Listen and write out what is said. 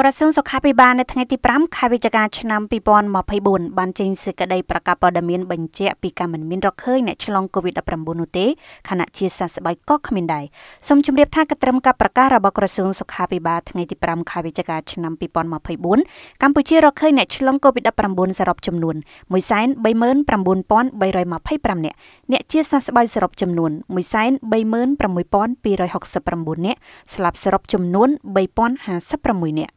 ក្រសួងសុខាភិបាលនៅថ្ងៃទី5ខែវិច្ឆិកាឆ្នាំ2024បានចេញសេចក្តីប្រកាសព័ត៌មានបញ្ជាក់ពីការមិនមានរកឃើញអ្នកឆ្លង COVID-19 នោះទេខណៈជាសះស្បើយក៏គ្មានដែរសូមជម្រាបថាកត្រឹមការប្រកាសរបស់ក្រសួងសុខាភិបាលថ្ងៃទី5ខែវិច្ឆិកាឆ្នាំ2024កម្ពុជារកឃើញអ្នកឆ្លង COVID-19 សរុបចំនួន139,325នាក់អ្នកជាសះស្បើយសរុបចំនួន136,269នាក់ស្លាប់សរុបចំនួន3,056នាក់